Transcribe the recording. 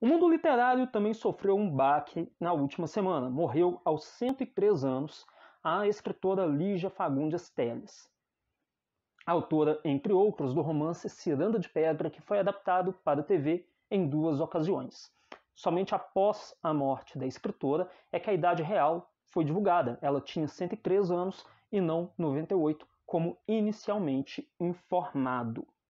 O mundo literário também sofreu um baque na última semana. Morreu aos 103 anos a escritora Lígia Fagundes Telles, autora, entre outros, do romance Ciranda de Pedra, que foi adaptado para a TV em duas ocasiões. Somente após a morte da escritora é que a idade real foi divulgada. Ela tinha 103 anos e não 98, como inicialmente informado.